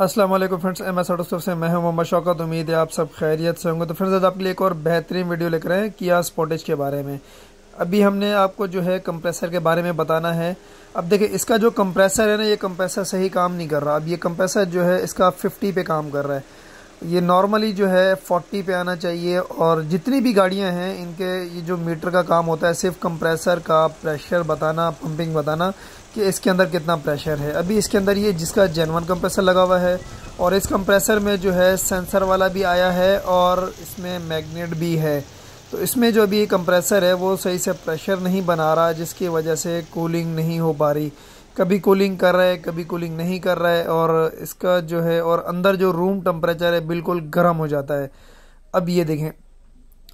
Aslam friends M S autostore से मैं हूं मोहम्मद शौकत उम्मीद है आप सब खैरियत से होंगे तो फ्रेंड्स आज आपके लिए एक और बेहतरीन वीडियो लेकर रहे हैं किया स्पोटेज के बारे में अभी हमने आपको जो है कंप्रेसर के बारे में बताना है अब देखिए इसका जो कंप्रेसर है ना ये कंप्रेसर सही काम नहीं कर रहा अब ये कंप्रेसर जो है इसका फिफ्टी पे काम कर रहा है ये नॉर्मली जो है 40 पे आना चाहिए और जितनी भी गाड़ियां हैं इनके ये जो मीटर का काम होता है सिर्फ कंप्रेसर का प्रेशर बताना पंपिंग बताना कि इसके अंदर कितना प्रेशर है अभी इसके अंदर ये जिसका जेनवन कंप्रेसर लगा हुआ है और इस कंप्रेसर में जो है सेंसर वाला भी आया है और इसमें मैग्नेट भी है तो इसमें जो अभी कंप्रेसर है वो सही से प्रेशर नहीं बना रहा जिसकी वजह से कूलिंग नहीं हो पा रही कभी कूलिंग कर रहा है कभी कूलिंग नहीं कर रहा है और इसका जो है और अंदर जो रूम टेम्परेचर है बिल्कुल गर्म हो जाता है अब ये देखें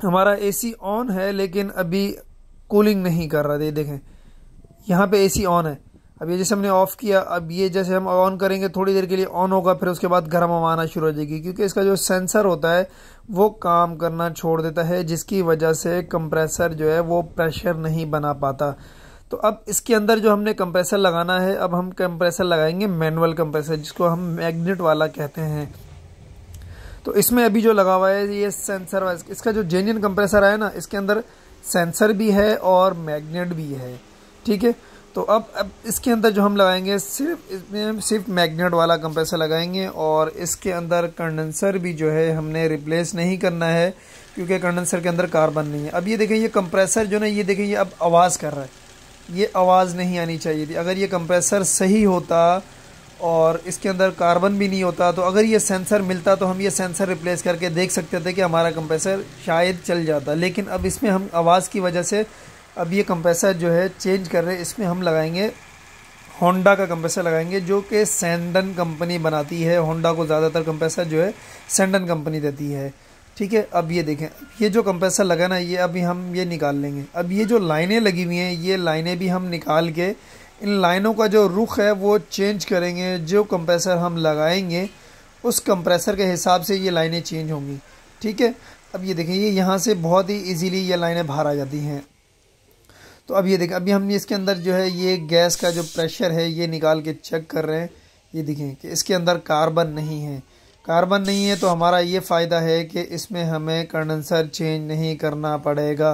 हमारा एसी ऑन है लेकिन अभी कूलिंग नहीं कर रहा ये देखें यहाँ पे एसी ऑन है अब ये जैसे हमने ऑफ़ किया अब ये जैसे हम ऑन करेंगे थोड़ी देर के लिए ऑन होगा फिर उसके बाद गर्म हवा आना शुरू हो जाएगी क्योंकि इसका जो सेंसर होता है वो काम करना छोड़ देता है जिसकी वजह से कंप्रेसर जो है वो प्रेशर नहीं बना पाता तो अब इसके अंदर जो हमने कंप्रेसर लगाना है अब हम कंप्रेसर लगाएंगे मैनुअल कंप्रेसर जिसको हम मैग्नेट वाला कहते हैं तो इसमें अभी जो लगा हुआ है ये सेंसर वाइज इसका जो जेन्यन कंप्रेसर है ना इसके अंदर सेंसर भी है और मैग्नेट भी है ठीक है तो अब अब इसके अंदर जो हम लगाएंगे सिर्फ इसमें सिर्फ मैग्नेट वाला कंप्रेसर लगाएंगे और इसके अंदर कंडेंसर भी जो है हमने रिप्लेस नहीं करना है क्योंकि कंडेंसर के अंदर कार्बन नहीं है अब ये देखें ये कंप्रेसर जो ना ये देखें ये अब आवाज़ कर रहा है ये आवाज़ नहीं आनी चाहिए थी अगर ये कंप्रेसर सही होता और इसके अंदर कार्बन भी नहीं होता तो अगर ये सेंसर मिलता तो हम ये सेंसर रिप्लेस करके देख सकते थे कि हमारा कंप्रेसर शायद चल जाता लेकिन अब इसमें हम आवाज़ की वजह से अब ये कंप्रेसर जो है चेंज कर रहे हैं इसमें हम लगाएंगे होंडा का कंप्रेसर लगाएंगे जो कि सेंडन कंपनी बनाती है होंडा को ज़्यादातर कंप्रेसर जो है सेंडन कंपनी देती है ठीक है अब ये देखें ये जो कंप्रेसर लगा ना ये अभी हम ये निकाल लेंगे अब ये जो लाइनें लगी हुई हैं ये लाइनें भी हम निकाल के इन लाइनों का जो रुख है वो चेंज करेंगे जो कंप्रेसर हम लगाएंगे उस कंप्रेसर के हिसाब से ये लाइनें चेंज होंगी ठीक है अब ये देखें ये यहाँ से बहुत ही ईजीली ये लाइनें बाहर आ जाती हैं तो अब ये देखें अभी हम इसके अंदर जो है ये गैस का जो प्रेशर है ये निकाल के चेक कर रहे हैं ये देखें कि इसके अंदर कार्बन नहीं है कार्बन नहीं है तो हमारा ये फ़ायदा है कि इसमें हमें कंडेंसर चेंज नहीं करना पड़ेगा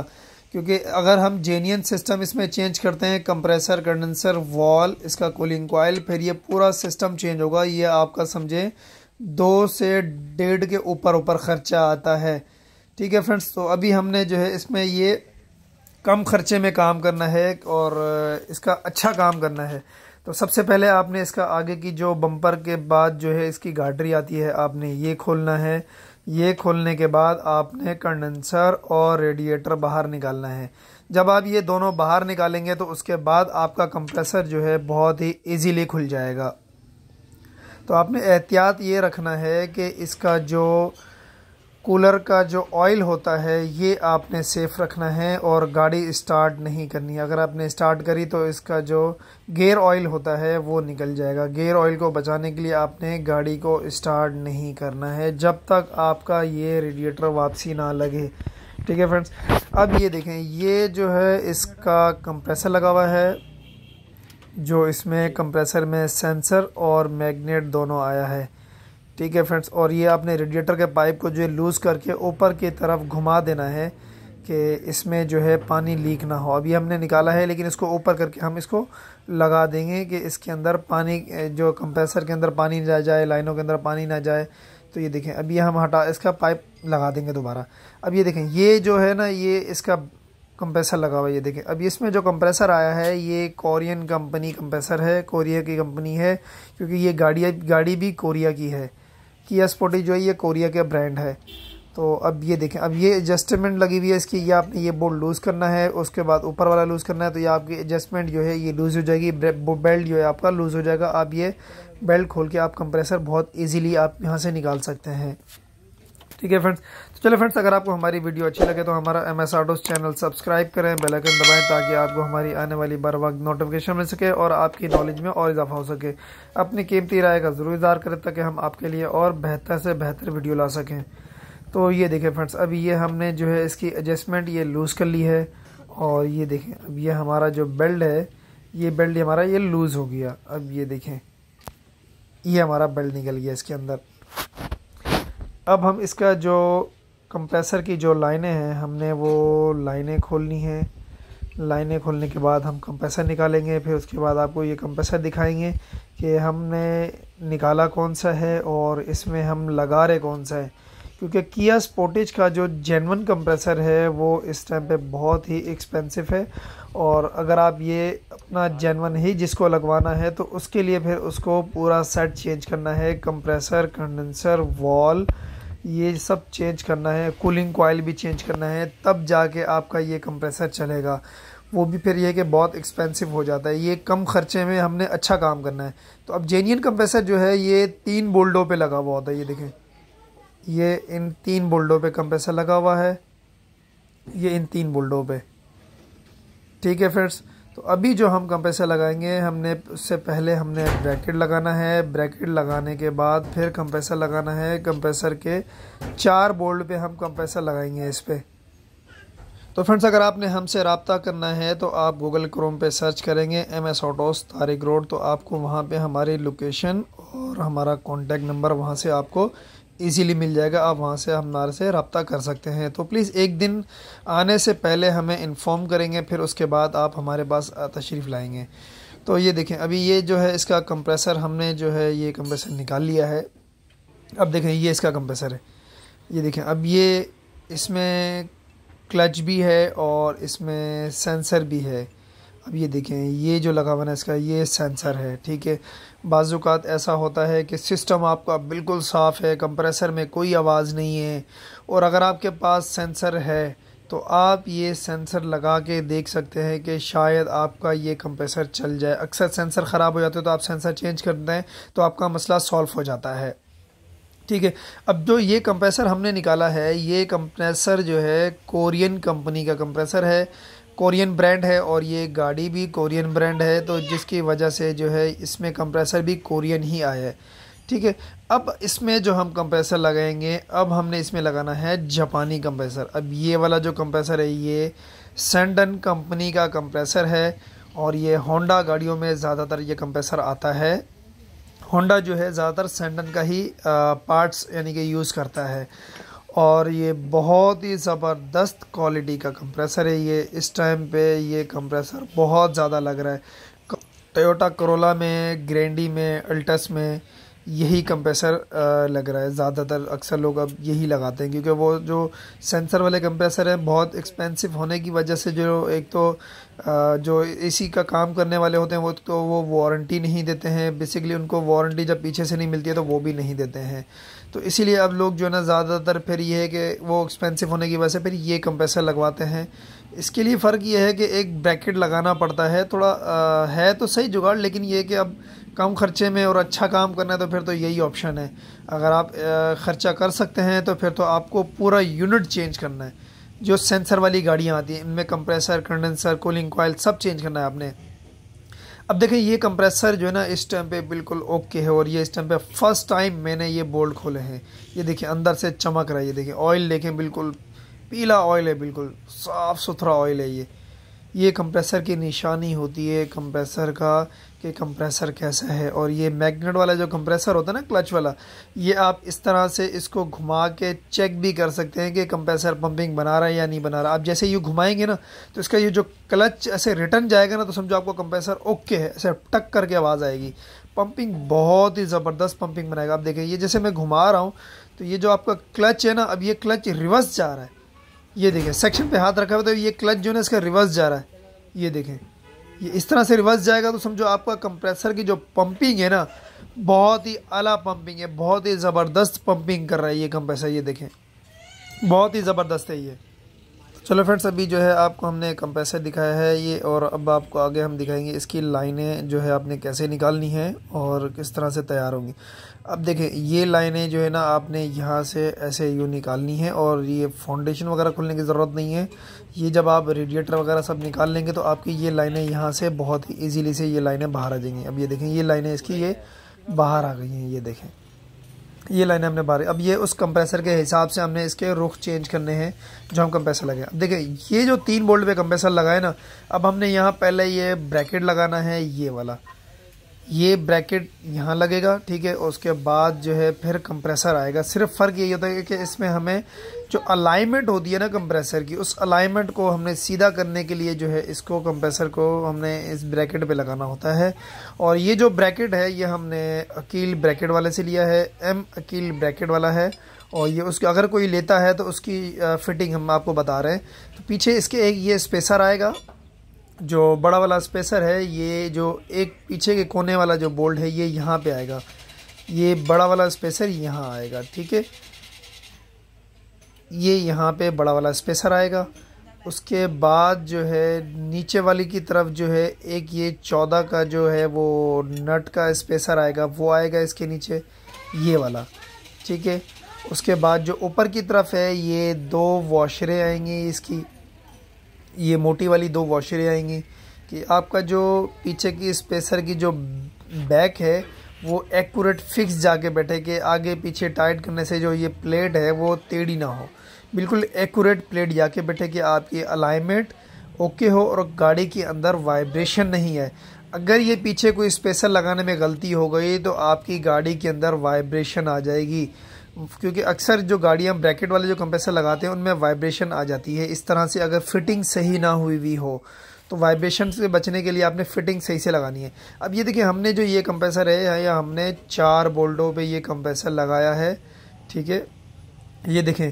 क्योंकि अगर हम जेनियन सिस्टम इसमें चेंज करते हैं कंप्रेसर कंडेंसर वॉल इसका कूलिंग कोयल फिर ये पूरा सिस्टम चेंज होगा ये आपका समझे दो से डेढ़ के ऊपर ऊपर ख़र्चा आता है ठीक है फ्रेंड्स तो अभी हमने जो है इसमें ये कम खर्चे में काम करना है और इसका अच्छा काम करना है तो सबसे पहले आपने इसका आगे की जो बम्पर के बाद जो है इसकी गाटरी आती है आपने ये खोलना है ये खोलने के बाद आपने कंडेंसर और रेडिएटर बाहर निकालना है जब आप ये दोनों बाहर निकालेंगे तो उसके बाद आपका कंप्रेसर जो है बहुत ही इजीली खुल जाएगा तो आपने एहतियात ये रखना है कि इसका जो कूलर का जो ऑयल होता है ये आपने सेफ़ रखना है और गाड़ी स्टार्ट नहीं करनी अगर आपने स्टार्ट करी तो इसका जो गेयर ऑयल होता है वो निकल जाएगा गेयर ऑयल को बचाने के लिए आपने गाड़ी को स्टार्ट नहीं करना है जब तक आपका ये रेडिएटर वापसी ना लगे ठीक है फ्रेंड्स अब ये देखें ये जो है इसका कंप्रेसर लगा हुआ है जो इसमें कंप्रेसर में सेंसर और मैग्नेट दोनों आया है ठीक है फ्रेंड्स और ये आपने रेडिएटर के पाइप को जो है लूज़ करके ऊपर की तरफ घुमा देना है कि इसमें जो है पानी लीक ना हो अभी हमने निकाला है लेकिन इसको ऊपर करके हम इसको लगा देंगे कि इसके अंदर पानी जो कंप्रेसर के अंदर पानी ना जाए लाइनों के अंदर पानी ना जाए तो ये देखें अभी हम हटा इसका पाइप लगा देंगे दोबारा अब ये देखें ये जो है ना ये इसका कंप्रेसर लगा हुआ ये देखें अब इसमें जो कंप्रेसर आया है ये कोरियन कंपनी कंप्रेसर है कोरिया की कंपनी है क्योंकि ये गाड़ी गाड़ी भी कोरिया की है कि यह स्पोटी जो है ये कोरिया का ब्रांड है तो अब ये देखें अब ये एडजस्टमेंट लगी हुई है इसकी ये आपने ये बोल्ट लूज़ करना है उसके बाद ऊपर वाला लूज़ करना है तो ये आपकी एडजस्टमेंट जो है ये लूज़ हो जाएगी बेल्ट जो है आपका लूज़ हो जाएगा आप ये बेल्ट खोल के आप कंप्रेसर बहुत इजीली आप यहाँ से निकाल सकते हैं ठीक है फ्रेंड्स तो चलो फ्रेंड्स अगर आपको हमारी वीडियो अच्छी लगे तो हमारा M S autos channel subscribe करें बेलाइकन दबाएँ ताकि आपको हमारी आने वाली बार वक्त नोटिफिकेशन मिल सके और आपकी नॉलेज में और इजाफा हो सके अपनी कीमती राय का ज़रूर इजहार करें ताकि हम आपके लिए और बेहतर से बेहतर वीडियो ला सकें तो ये देखें फ्रेंड्स अब ये हमने जो है इसकी एडजस्टमेंट ये लूज़ कर ली है और ये देखें अब ये हमारा जो बेल्ट है ये बेल्ट हमारा ये लूज़ हो गया अब ये देखें ये हमारा बेल्ट निकल गया इसके अंदर अब हम इसका जो कंप्रेसर की जो लाइनें हैं हमने वो लाइनें खोलनी हैं लाइनें खोलने के बाद हम कंप्रेसर निकालेंगे फिर उसके बाद आपको ये कंप्रेसर दिखाएंगे कि हमने निकाला कौन सा है और इसमें हम लगा रहे कौन सा है क्योंकि किया स्पोर्टेज का जो जेनवन कंप्रेसर है वो इस टाइम पे बहुत ही एक्सपेंसिव है और अगर आप ये अपना जेनवन ही जिसको लगवाना है तो उसके लिए फिर उसको पूरा सेट चेंज करना है कंप्रेसर कंडेंसर वॉल ये सब चेंज करना है कूलिंग कोयल भी चेंज करना है तब जाके आपका ये कंप्रेसर चलेगा वो भी फिर यह कि बहुत एक्सपेंसिव हो जाता है ये कम खर्चे में हमने अच्छा काम करना है तो अब जेनियन कंप्रेसर जो है ये तीन बोल्डों पे लगा हुआ होता है ये देखें ये इन तीन बोल्डों पे कंप्रेसर लगा हुआ है ये इन तीन बोल्डों पे ठीक है फ्रेंड्स तो अभी जो हम कंप्रेसर लगाएंगे हमने उससे पहले हमने ब्रैकेट लगाना है ब्रैकेट लगाने के बाद फिर कंप्रेसर लगाना है कंप्रेसर के चार बोल्ट पे हम कंप्रेसर लगाएंगे इस पर तो फ्रेंड्स अगर आपने हमसे रबता करना है तो आप गूगल क्रोम पे सर्च करेंगे M S autos Tariq road तो आपको वहाँ पे हमारी लोकेशन और हमारा कॉन्टैक्ट नंबर वहाँ से आपको इजीली मिल जाएगा आप वहाँ से हमारे से रबता कर सकते हैं तो प्लीज़ एक दिन आने से पहले हमें इन्फॉर्म करेंगे फिर उसके बाद आप हमारे पास तशरीफ़ लाएँगे तो ये देखें अभी ये जो है इसका कंप्रेसर हमने जो है ये कंप्रेसर निकाल लिया है अब देखें ये इसका कंप्रेसर है ये देखें अब ये इसमें क्लच भी है और इसमें सेंसर भी है अब ये देखें ये जो लगा हुआ है इसका ये सेंसर है ठीक है बाज़ात ऐसा होता है कि सिस्टम आपका बिल्कुल साफ़ है कंप्रेसर में कोई आवाज़ नहीं है और अगर आपके पास सेंसर है तो आप ये सेंसर लगा के देख सकते हैं कि शायद आपका ये कंप्रेसर चल जाए अक्सर सेंसर ख़राब हो जाते हैं तो आप सेंसर चेंज कर दें तो आपका मसला सॉल्व हो जाता है ठीक है अब जो ये कंप्रेसर हमने निकाला है ये कंप्रेसर जो है कोरियन कंपनी का कंप्रेसर है कोरियन ब्रांड है और ये गाड़ी भी कोरियन ब्रांड है तो जिसकी वजह से जो है इसमें कंप्रेसर भी कोरियन ही आया है ठीक है अब इसमें जो हम कंप्रेसर लगाएंगे अब हमने इसमें लगाना है जापानी कंप्रेसर अब ये वाला जो कंप्रेसर है ये सेंडन कंपनी का कंप्रेसर है और ये होंडा गाड़ियों में ज़्यादातर ये कंप्रेसर आता है होंडा जो है ज़्यादातर सेंडन का ही पार्ट्स यानी कि यूज़ करता है और ये बहुत ही ज़बरदस्त क्वालिटी का कंप्रेसर है ये इस टाइम पे ये कंप्रेसर बहुत ज़्यादा लग रहा है टोयोटा करोला में ग्रैंडी में अल्टस में यही कंप्रेसर लग रहा है ज़्यादातर अक्सर लोग अब यही लगाते हैं क्योंकि वो जो सेंसर वाले कंप्रेसर हैं बहुत एक्सपेंसिव होने की वजह से जो एक तो जो एसी का काम करने वाले होते हैं वो तो वो वारंटी नहीं देते हैं बेसिकली उनको वारंटी जब पीछे से नहीं मिलती है तो वो भी नहीं देते हैं तो इसीलिए अब लोग जो है ना ज़्यादातर फिर ये है कि वो एक्सपेंसिव होने की वजह से फिर ये कंप्रेसर लगवाते हैं इसके लिए फ़र्क ये है कि एक ब्रैकेट लगाना पड़ता है थोड़ा आ, है तो सही जुगाड़ लेकिन ये कि अब कम खर्चे में और अच्छा काम करना है तो फिर तो यही ऑप्शन है अगर आप खर्चा कर सकते हैं तो फिर तो आपको पूरा यूनिट चेंज करना है जो सेंसर वाली गाड़ियाँ आती हैं इनमें कंप्रेसर कंडेंसर कूलिंग कोयल सब चेंज करना है आपने अब देखें ये कंप्रेसर जो है ना इस टाइम पे बिल्कुल ओके है और ये इस टाइम पे फर्स्ट टाइम मैंने ये बोल्ट खोले हैं ये देखिए अंदर से चमक रहा है ये देखिए ऑयल देखें बिल्कुल पीला ऑयल है बिल्कुल साफ़ सुथरा ऑयल है ये ये कंप्रेसर की निशानी होती है कंप्रेसर का कि कंप्रेसर कैसा है और ये मैग्नेट वाला जो कंप्रेसर होता है ना क्लच वाला ये आप इस तरह से इसको घुमा के चेक भी कर सकते हैं कि कंप्रेसर पंपिंग बना रहा है या नहीं बना रहा आप जैसे ये घुमाएंगे ना तो इसका ये जो क्लच ऐसे रिटर्न जाएगा ना तो समझो आपको कंप्रेसर ओके है ऐसे टक करके आवाज़ आएगी पंपिंग बहुत ही ज़बरदस्त पंपिंग बनाएगा आप देखें ये जैसे मैं घुमा रहा हूँ तो ये जो आपका क्लच है ना अब ये क्लच रिवर्स जा रहा है ये देखें सेक्शन पे हाथ रखा हुआ तो ये क्लच जो है इसका रिवर्स जा रहा है ये देखें ये इस तरह से रिवर्स जाएगा तो समझो आपका कंप्रेसर की जो पंपिंग है ना बहुत ही आला पंपिंग है बहुत ही ज़बरदस्त पंपिंग कर रहा है ये कंप्रेसर ये देखें बहुत ही ज़बरदस्त है ये चलो फ्रेंड्स अभी जो है आपको हमने कंप्रेसर दिखाया है ये और अब आपको आगे हम दिखाएंगे इसकी लाइनें जो है आपने कैसे निकालनी है और किस तरह से तैयार होंगी अब देखें ये लाइनें जो है ना आपने यहाँ से ऐसे यूँ निकालनी है और ये फाउंडेशन वगैरह खुलने की ज़रूरत नहीं है ये जब आप रेडिएटर वगैरह सब निकाल लेंगे तो आपकी ये लाइनें यहाँ से बहुत ही ईजीली से ये लाइनें बाहर आ जाएंगी अब ये देखें ये लाइनें इसकी ये बाहर आ गई हैं ये देखें ये लाइन हमने बारह अब ये उस कंप्रेसर के हिसाब से हमने इसके रुख चेंज करने हैं जो हम कंप्रेसर लगे अब देखिए ये जो तीन बोल्ट पे कंप्रेसर लगाए ना अब हमने यहाँ पहले ये ब्रैकेट लगाना है ये वाला ये ब्रैकेट यहाँ लगेगा ठीक है उसके बाद जो है फिर कंप्रेसर आएगा सिर्फ फ़र्क यही होता है कि इसमें हमें जो अलाइनमेंट होती है ना कंप्रेसर की उस अलाइनमेंट को हमने सीधा करने के लिए जो है इसको कंप्रेसर को हमने इस ब्रैकेट पे लगाना होता है और ये जो ब्रैकेट है ये हमने अकील ब्रैकेट वाले से लिया है एम अकील ब्रैकेट वाला है और ये उसके अगर कोई लेता है तो उसकी फ़िटिंग हम आपको बता रहे हैं तो पीछे इसके एक ये स्पेसर आएगा जो बड़ा वाला स्पेसर है ये जो एक पीछे के कोने वाला जो बोल्ट है ये यहाँ पे आएगा ये बड़ा वाला स्पेसर यहाँ आएगा ठीक है ये यहाँ पे बड़ा वाला स्पेसर आएगा उसके बाद जो है नीचे वाली की तरफ जो है एक ये चौदह का जो है वो नट का स्पेसर आएगा वो आएगा इसके नीचे ये वाला ठीक है उसके बाद जो ऊपर की तरफ है ये दो वॉशरें आएंगी इसकी ये मोटी वाली दो वॉशरें आएंगी कि आपका जो पीछे की स्पेसर की जो बैक है वो एक्यूरेट फिक्स जाके बैठे कि आगे पीछे टाइट करने से जो ये प्लेट है वो टेढ़ी ना हो बिल्कुल एक्यूरेट प्लेट जाके बैठे कि आपकी अलाइनमेंट ओके हो और गाड़ी के अंदर वाइब्रेशन नहीं है अगर ये पीछे कोई स्पेसर लगाने में गलती हो गई तो आपकी गाड़ी के अंदर वाइब्रेशन आ जाएगी क्योंकि अक्सर जो गाड़ियाँ ब्रैकेट वाले जो कंप्रेसर लगाते हैं उनमें वाइब्रेशन आ जाती है इस तरह से अगर फिटिंग सही ना हुई हुई हो तो वाइब्रेशन से बचने के लिए आपने फिटिंग सही से लगानी है अब ये देखिए हमने जो ये कंप्रेसर है या हमने चार बोल्टों पे ये कंप्रेसर लगाया है ठीक है ये देखें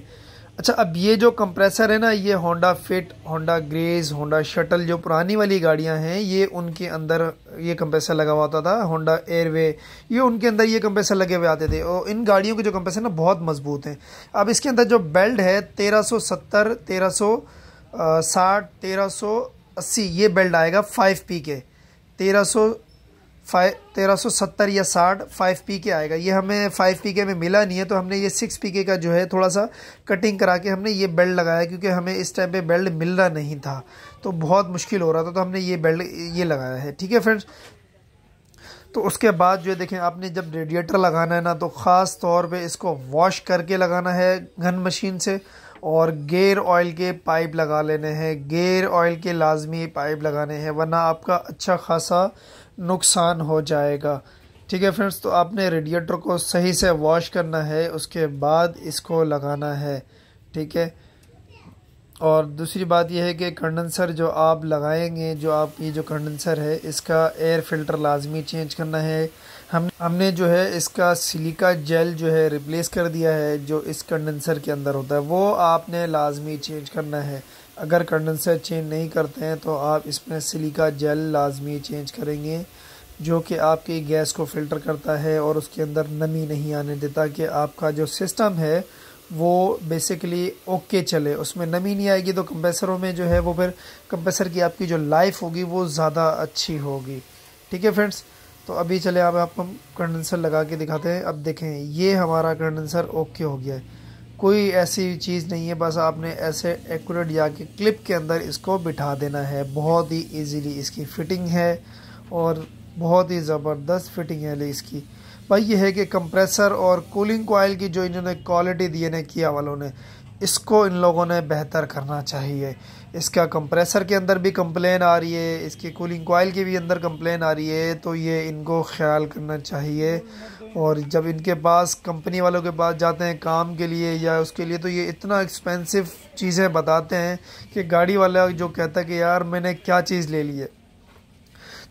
अच्छा अब ये जो कंप्रेसर है ना ये Honda Fit Honda Grace Honda Shuttle जो पुरानी वाली गाड़ियां हैं ये उनके अंदर ये कंप्रेसर लगा हुआ होता था होंडा एयरवे ये उनके अंदर ये कंप्रेसर लगे हुए आते थे और इन गाड़ियों के जो कंप्रेसर ना बहुत मजबूत हैं अब इसके अंदर जो बेल्ट है तेरह सौ सत्तर तेरह सौ साठ तेरह सौ अस्सी ये बेल्ट आएगा फाइव पी के तेरह सौ फाइव तेरह सौ सत्तर या साठ फाइव पी के आएगा ये हमें फाइव पी के में मिला नहीं है तो हमने ये सिक्स पी के का जो है थोड़ा सा कटिंग करा के हमने ये बेल्ट लगाया क्योंकि हमें इस टाइम पे बेल्ट मिलना नहीं था तो बहुत मुश्किल हो रहा था तो हमने ये बेल्ट ये लगाया है ठीक है फ्रेंड्स तो उसके बाद जो है देखें आपने जब रेडिएटर लगाना है ना तो ख़ास तौर पर इसको वॉश करके लगाना है घन मशीन से और गेयर ऑयल के पाइप लगा लेने हैं गेयर ऑयल के लाजमी पाइप लगाने हैं वरना आपका अच्छा खासा नुकसान हो जाएगा ठीक है फ्रेंड्स तो आपने रेडिएटर को सही से वॉश करना है उसके बाद इसको लगाना है ठीक है और दूसरी बात यह है कि कंडेंसर जो आप लगाएंगे जो आप ये जो कंडेंसर है इसका एयर फिल्टर लाजमी चेंज करना है हम हमने जो है इसका सिलिका जेल जो है रिप्लेस कर दिया है जो इस कंडेंसर के अंदर होता है वो आपने लाजमी चेंज करना है अगर कंडेंसर चेंज नहीं करते हैं तो आप इसमें सिलिका जेल लाजमी चेंज करेंगे जो कि आपकी गैस को फ़िल्टर करता है और उसके अंदर नमी नहीं आने देता कि आपका जो सिस्टम है वो बेसिकली ओके चले उसमें नमी नहीं आएगी तो कंप्रेसरों में जो है वो फिर कंप्रेसर की आपकी जो लाइफ होगी वो ज़्यादा अच्छी होगी ठीक है फ्रेंड्स तो अभी चले आप आपको हम कंडेंसर लगा के दिखाते हैं अब देखें ये हमारा कंडेंसर ओके हो गया है कोई ऐसी चीज़ नहीं है बस आपने ऐसे एक्यूरेट जाके क्लिप के अंदर इसको बिठा देना है बहुत ही इजीली इसकी फिटिंग है और बहुत ही ज़बरदस्त फिटिंग है इसकी भाई ये है कि कंप्रेसर और कूलिंग कोयल की जो इन्होंने क्वालिटी दी ने किया वालों ने इसको इन लोगों ने बेहतर करना चाहिए इसका कंप्रेसर के अंदर भी कंप्लेन आ रही है इसकी कूलिंग कोयल के भी अंदर कंप्लेन आ रही है तो ये इनको ख्याल करना चाहिए और जब इनके पास कंपनी वालों के पास जाते हैं काम के लिए या उसके लिए तो ये इतना एक्सपेंसिव चीज़ें बताते हैं कि गाड़ी वाला जो कहता है कि यार मैंने क्या चीज़ ले ली है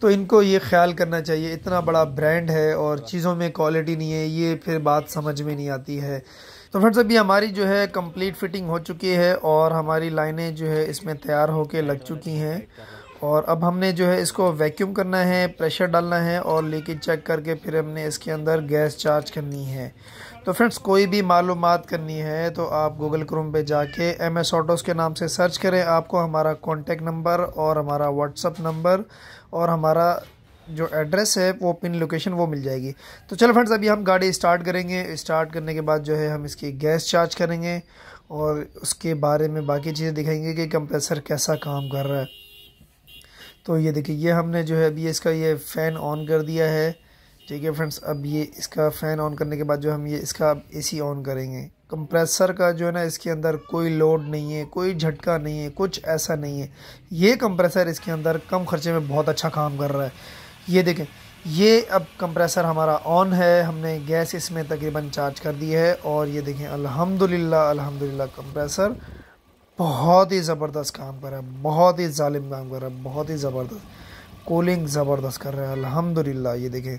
तो इनको ये ख्याल करना चाहिए इतना बड़ा ब्रांड है और चीज़ों में क्वालिटी नहीं है ये फिर बात समझ में नहीं आती है तो फिर सभी हमारी जो है कंप्लीट फिटिंग हो चुकी है और हमारी लाइनें जो है इसमें तैयार होके लग चुकी हैं और अब हमने जो है इसको वैक्यूम करना है प्रेशर डालना है और लीकेज चेक करके फिर हमने इसके अंदर गैस चार्ज करनी है तो फ्रेंड्स कोई भी मालूम करनी है तो आप गूगल क्रोम पे जाके एम एस ऑटोज़ के नाम से सर्च करें आपको हमारा कॉन्टेक्ट नंबर और हमारा व्हाट्सअप नंबर और हमारा जो एड्रेस है वो पिन लोकेशन वो मिल जाएगी तो चलो फ्रेंड्स अभी हम गाड़ी स्टार्ट करेंगे स्टार्ट करने के बाद जो है हम इसकी गैस चार्ज करेंगे और उसके बारे में बाकी चीज़ें दिखाएंगे कि कंप्रेसर कैसा काम कर रहा है तो ये देखिए ये हमने जो है अभी इसका ये फ़ैन ऑन कर दिया है ठीक है फ्रेंड्स अब ये इसका फ़ैन ऑन करने के बाद जो हम ये इसका अब ए ऑन करेंगे कंप्रेसर का जो है ना इसके अंदर कोई लोड नहीं है कोई झटका नहीं है कुछ ऐसा नहीं है ये कंप्रेसर इसके अंदर कम खर्चे में बहुत अच्छा काम कर रहा है ये देखें ये अब कंप्रेसर हमारा ऑन है हमने गैस इसमें तकरीबन चार्ज कर दी है और ये देखें अल्हम्दुलिल्लाह अल्हम्दुलिल्लाह कंप्रेसर बहुत ही ज़बरदस्त काम कर रहा है बहुत ही ालिम काम कर रहा है बहुत ही ज़बरदस्त कूलिंग ज़बरदस्त कर रहा है अल्हम्दुलिल्लाह ये देखें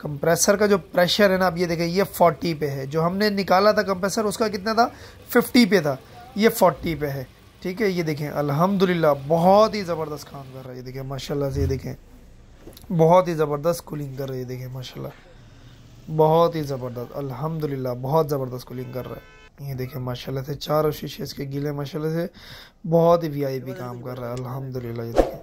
कंप्रेसर का जो प्रेशर है ना आप ये देखें ये 40 पे है जो हमने निकाला था कंप्रेसर उसका कितना था 50 पे था ये 40 पे है ठीक है ये देखें अल्हम्दुलिल्लाह बहुत ही ज़बरदस्त काम कर रहा है ये देखें माशा से ये देखें बहुत ही ज़बरदस्त कूलिंग कर रही है देखें माशा बहुत ही ज़बरदस्त अल्हम्दुलिल्लाह बहुत ज़बरदस्त कूलिंग कर रहा है ये देखें माशाल्लाह से और शीशे इसके गीले माशाल्लाह से बहुत ही वीआईपी काम कर रहा है अल्हम्दुलिल्लाह ये देखें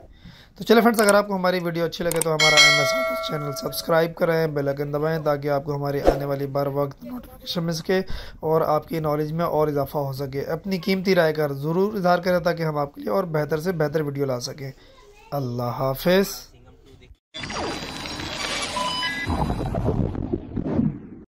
तो चले फ्रेंड्स अगर आपको हमारी वीडियो अच्छी लगे तो हमारा एम एस चैनल सब्सक्राइब करें बेल आइकन दबाएं ताकि आपको हमारी आने वाली बार वक्त नोटिफिकेशन मिल सके और आपकी नॉलेज में और इजाफा हो सके अपनी कीमती राय कर ज़रूर इजहार करें ताकि हम आपके लिए और बेहतर से बेहतर वीडियो ला सकें अल्लाह हाफिज़